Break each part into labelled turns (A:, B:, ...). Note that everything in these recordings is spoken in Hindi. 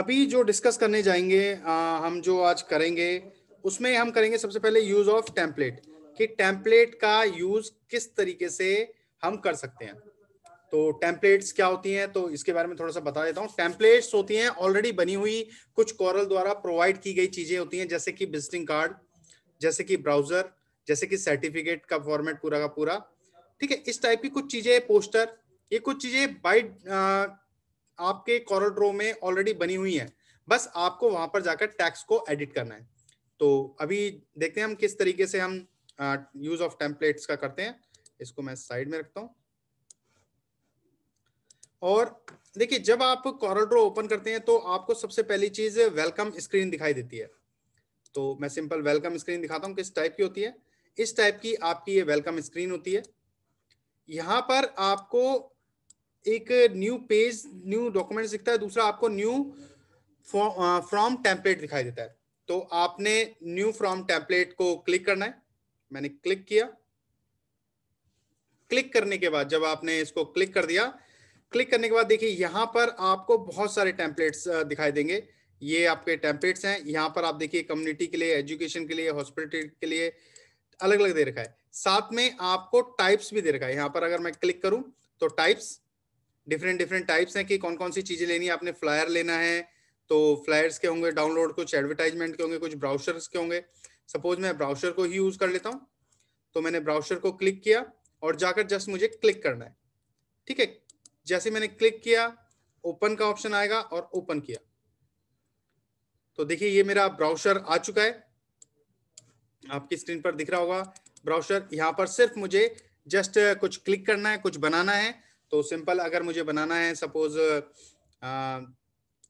A: अभी जो डिस्कस करने जाएंगे आ, हम जो आज करेंगे उसमें हम करेंगे सबसे पहले यूज ऑफ टेम्पलेट कि टेम्पलेट का यूज किस तरीके से हम कर सकते हैं तो टेम्पलेट्स क्या होती हैं तो इसके बारे में थोड़ा सा बता देता हूँ टेम्पलेट्स होती हैं ऑलरेडी बनी हुई कुछ कॉरल द्वारा प्रोवाइड की गई चीजें होती हैं जैसे कि विजिटिंग कार्ड जैसे कि ब्राउजर जैसे कि सर्टिफिकेट का फॉर्मेट पूरा का पूरा ठीक है इस टाइप की कुछ चीजें पोस्टर ये कुछ चीजें बाइट आपके कॉरिडोर में ऑलरेडी बनी हुई है बस आपको वहां पर जाकर टैक्स को एडिट करना है तो अभी देखते हैं हम किस तरीके से हम यूज ऑफ टेम्पलेट्स का करते हैं इसको मैं साइड में रखता हूं और देखिए जब आप कॉरिडोर ओपन करते हैं तो आपको सबसे पहली चीज वेलकम स्क्रीन दिखाई देती है तो मैं सिंपल वेलकम स्क्रीन दिखाता हूं किस टाइप की होती है इस टाइप की आपकी ये वेलकम स्क्रीन होती है यहां पर आपको एक न्यू पेज न्यू डॉक्यूमेंट दिखता है दूसरा आपको न्यू फ्रॉम टेम्पलेट दिखाई देता है तो आपने न्यू फ्रॉम टेम्पलेट को क्लिक करना है मैंने क्लिक किया क्लिक करने के बाद जब आपने इसको क्लिक कर दिया क्लिक करने के बाद देखिए यहां पर आपको बहुत सारे टेम्पलेट्स दिखाई देंगे ये आपके टेम्पलेट्स हैं यहाँ पर आप देखिए कम्युनिटी के लिए एजुकेशन के लिए हॉस्पिटल के लिए अलग अलग दे रखा है साथ में आपको टाइप्स भी दे रखा है यहाँ पर अगर मैं क्लिक करूं तो टाइप्स डिफरेंट डिफरेंट टाइप्स हैं कि कौन कौन सी चीजें लेनी है आपने फ्लायर लेना है तो फ्लायर्स के होंगे डाउनलोड कुछ एडवर्टाइजमेंट के होंगे कुछ ब्राउशर्स के होंगे सपोज मैं ब्राउशर को ही यूज कर लेता हूँ तो मैंने ब्राउशर को क्लिक किया और जाकर जस्ट मुझे क्लिक करना है ठीक है जैसे मैंने क्लिक किया ओपन का ऑप्शन आएगा और ओपन किया तो देखिए ये मेरा ब्राउशर आ चुका है आपकी स्क्रीन पर दिख रहा होगा ब्राउशर यहाँ पर सिर्फ मुझे जस्ट कुछ क्लिक करना है कुछ बनाना है तो सिंपल अगर मुझे बनाना है सपोज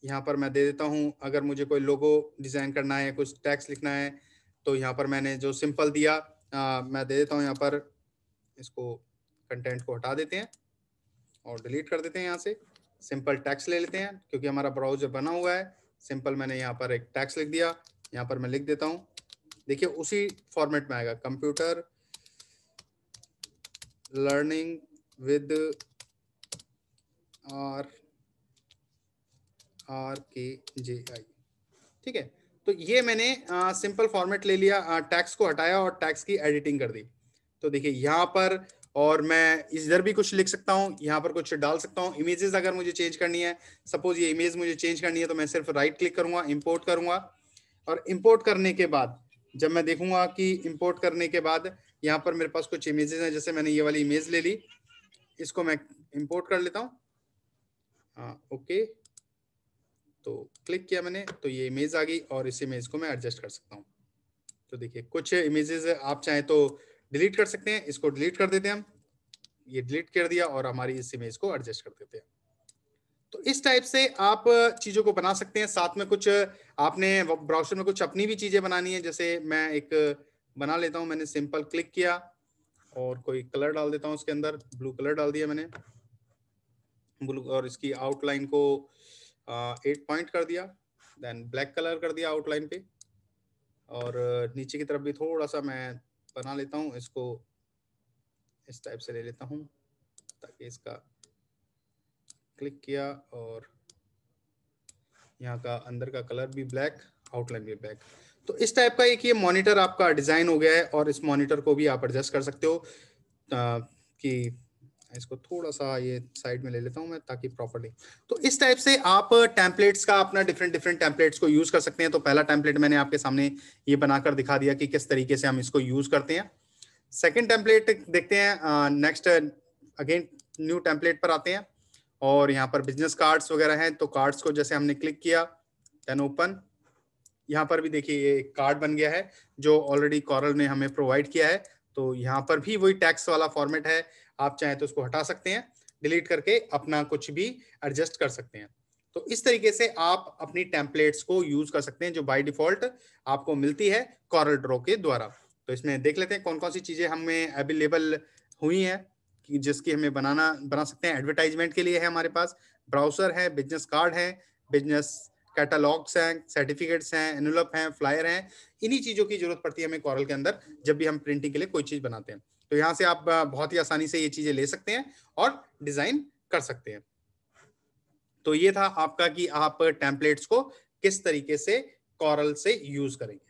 A: यहाँ पर मैं दे देता हूँ अगर मुझे कोई लोगो डिज़ाइन करना है कुछ टैक्स लिखना है तो यहाँ पर मैंने जो सिंपल दिया आ, मैं दे देता हूँ यहाँ पर इसको कंटेंट को हटा देते हैं और डिलीट कर देते हैं यहाँ से सिंपल टैक्स ले लेते हैं क्योंकि हमारा ब्राउजर बना हुआ है सिंपल मैंने यहाँ पर एक टैक्स लिख दिया यहाँ पर मैं लिख देता हूँ देखिए उसी फॉर्मेट में आएगा computer learning with R R K J आई ठीक है तो ये मैंने सिंपल फॉर्मेट ले लिया टैक्स को हटाया और टैक्स की एडिटिंग कर दी तो देखिए यहाँ पर और मैं इधर भी कुछ लिख सकता हूँ यहाँ पर कुछ डाल सकता हूँ इमेजेस अगर मुझे चेंज करनी है सपोज ये इमेज मुझे चेंज करनी है तो मैं सिर्फ राइट क्लिक करूंगा इम्पोर्ट करूंगा और इम्पोर्ट करने के बाद जब मैं देखूंगा कि इम्पोर्ट करने के बाद यहाँ पर मेरे पास कुछ इमेजेस हैं जैसे मैंने ये वाली इमेज ले ली इसको मैं इम्पोर्ट कर लेता हूँ हाँ, ओके तो क्लिक किया मैंने तो ये इमेज आ गई और इस इमेज को मैं एडजस्ट कर सकता हूँ तो देखिए कुछ इमेजेस आप चाहें तो डिलीट कर सकते हैं इसको डिलीट कर देते हैं हम ये डिलीट कर दिया और हमारी इस इमेज को एडजस्ट कर देते हैं तो इस टाइप से आप चीज़ों को बना सकते हैं साथ में कुछ आपने ब्राउजर में कुछ अपनी भी चीज़ें बनानी है जैसे मैं एक बना लेता हूँ मैंने सिंपल क्लिक किया और कोई कलर डाल देता हूं उसके अंदर ब्लू कलर डाल दिया मैंने और इसकी आउटलाइन को एट पॉइंट कर दिया देन ब्लैक कलर कर दिया आउटलाइन पे और uh, नीचे की तरफ भी थोड़ा सा मैं बना लेता हूँ इसको इस टाइप से ले लेता हूँ ताकि इसका क्लिक किया और यहाँ का अंदर का कलर भी ब्लैक आउटलाइन भी ब्लैक तो इस टाइप का एक ये मॉनिटर आपका डिजाइन हो गया है और इस मॉनिटर को भी आप एडजस्ट कर सकते हो आ, कि इसको थोड़ा सा ये साइड में ले लेता हूं मैं ताकि प्रॉपरली तो इस टाइप से आप टैंपलेट्स का अपना डिफरेंट डिफरेंट टेम्पलेट्स को यूज कर सकते हैं तो पहला टेम्पलेट मैंने आपके सामने ये बनाकर दिखा दिया कि किस तरीके से हम इसको यूज करते हैं सेकेंड टेम्पलेट देखते हैं नेक्स्ट अगेन न्यू टैंपलेट पर आते हैं और यहाँ पर बिजनेस कार्ड्स वगैरह हैं तो कार्ड्स को जैसे हमने क्लिक किया देन ओपन यहाँ पर भी देखिए ये कार्ड बन गया है जो ऑलरेडी कॉरल ने हमें प्रोवाइड किया है तो यहाँ पर भी वही टैक्स वाला फॉर्मेट है आप चाहें तो उसको हटा सकते हैं डिलीट करके अपना कुछ भी एडजस्ट कर सकते हैं तो इस तरीके से आप अपनी टेम्पलेट्स को यूज कर सकते हैं जो बाय डिफॉल्ट आपको मिलती है कॉरल ड्रो के द्वारा तो इसमें देख लेते हैं कौन कौन सी चीजें हमें अवेलेबल हुई हैं कि जिसकी हमें बनाना बना सकते हैं एडवर्टाइजमेंट के लिए है हमारे पास ब्राउजर है बिजनेस कार्ड है बिजनेस कैटलॉग्स हैं सर्टिफिकेट्स हैं एनुलप हैं फ्लायर हैं इन्हीं चीज़ों की जरूरत पड़ती है हमें कॉरल के अंदर जब भी हम प्रिंटिंग के लिए कोई चीज़ बनाते हैं तो यहाँ से आप बहुत ही आसानी से ये चीज़ें ले सकते हैं और डिज़ाइन कर सकते हैं तो ये था आपका कि आप टेम्पलेट्स को किस तरीके से कॉरल से यूज करेंगे